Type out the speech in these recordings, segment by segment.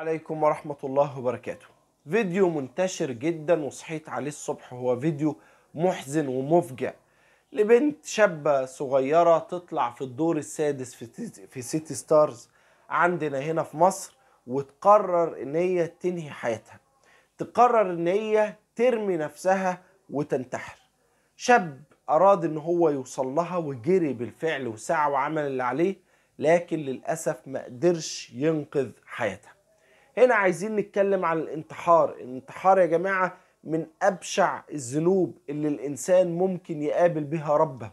عليكم ورحمة الله وبركاته فيديو منتشر جدا وصحيت عليه الصبح هو فيديو محزن ومفجع لبنت شابة صغيرة تطلع في الدور السادس في سيتي ستارز عندنا هنا في مصر وتقرر ان هي تنهي حياتها تقرر ان هي ترمي نفسها وتنتحر شاب اراد ان هو يوصل لها وجري بالفعل وسعى وعمل اللي عليه لكن للاسف ما قدرش ينقذ حياتها هنا عايزين نتكلم عن الانتحار الانتحار يا جماعة من أبشع الذنوب اللي الإنسان ممكن يقابل بها ربه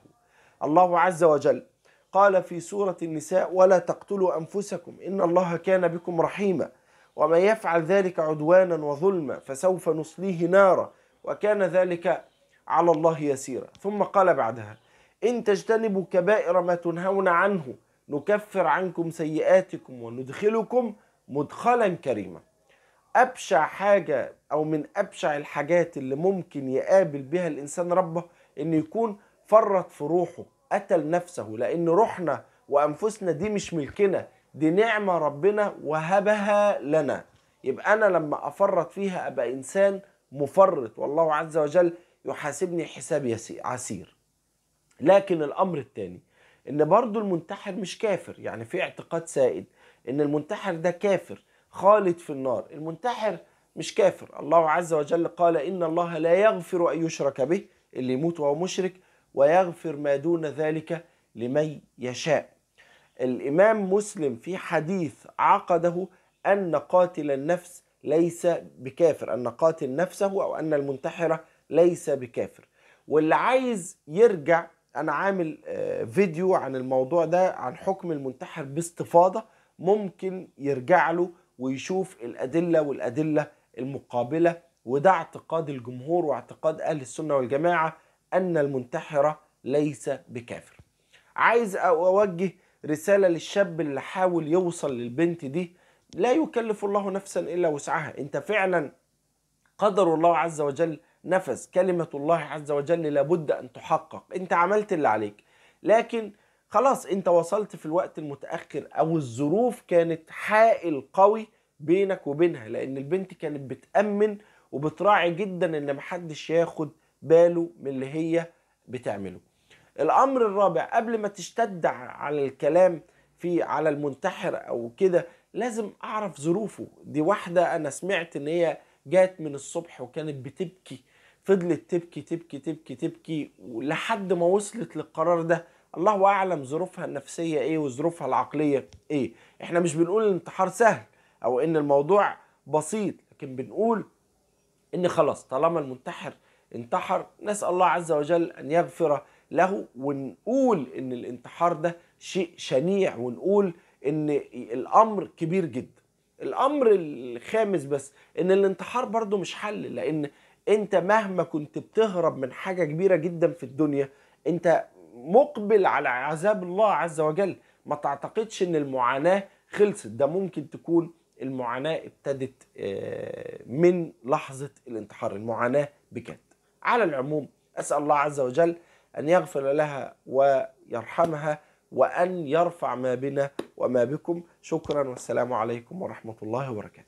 الله عز وجل قال في سورة النساء ولا تقتلوا أنفسكم إن الله كان بكم رحيما ومن يفعل ذلك عدوانا وظلما فسوف نصليه نارا وكان ذلك على الله يسيرا ثم قال بعدها إن تجتنبوا كبائر ما تنهون عنه نكفر عنكم سيئاتكم وندخلكم مدخلا كريما ابشع حاجه او من ابشع الحاجات اللي ممكن يقابل بها الانسان ربه انه يكون فرط في روحه قتل نفسه لان روحنا وانفسنا دي مش ملكنا دي نعمه ربنا وهبها لنا يبقى انا لما افرط فيها ابقى انسان مفرط والله عز وجل يحاسبني حساب عسير لكن الامر الثاني ان برضو المنتحر مش كافر يعني في اعتقاد سائد ان المنتحر ده كافر خالد في النار المنتحر مش كافر الله عز وجل قال ان الله لا يغفر ان يشرك به اللي يموت وهو مشرك ويغفر ما دون ذلك لمن يشاء الامام مسلم في حديث عقده ان قاتل النفس ليس بكافر ان قاتل نفسه او ان المنتحره ليس بكافر واللي عايز يرجع انا عامل آه، فيديو عن الموضوع ده عن حكم المنتحر باستفاضه ممكن يرجع له ويشوف الأدلة والأدلة المقابلة وده اعتقاد الجمهور واعتقاد أهل السنة والجماعة أن المنتحرة ليس بكافر عايز أوجه رسالة للشاب اللي حاول يوصل للبنت دي لا يكلف الله نفسا إلا وسعها أنت فعلا قدر الله عز وجل نفس كلمة الله عز وجل لابد أن تحقق أنت عملت اللي عليك لكن خلاص انت وصلت في الوقت المتاخر او الظروف كانت حائل قوي بينك وبينها لان البنت كانت بتامن وبتراعي جدا ان محدش ياخد باله من اللي هي بتعمله الامر الرابع قبل ما تشتد على الكلام في على المنتحر او كده لازم اعرف ظروفه دي واحده انا سمعت ان هي جات من الصبح وكانت بتبكي فضلت تبكي تبكي تبكي تبكي لحد ما وصلت للقرار ده الله اعلم ظروفها النفسيه ايه وظروفها العقليه ايه احنا مش بنقول الانتحار سهل او ان الموضوع بسيط لكن بنقول ان خلاص طالما المنتحر انتحر نسال الله عز وجل ان يغفر له ونقول ان الانتحار ده شيء شنيع ونقول ان الامر كبير جدا الامر الخامس بس ان الانتحار برضو مش حل لان انت مهما كنت بتهرب من حاجه كبيره جدا في الدنيا انت مقبل على عذاب الله عز وجل ما تعتقدش ان المعاناة خلصت ده ممكن تكون المعاناة ابتدت آه، من لحظة الانتحار المعاناة بجد على العموم أسأل الله عز وجل أن يغفر لها ويرحمها وأن يرفع ما بنا وما بكم شكرا والسلام عليكم ورحمة الله وبركاته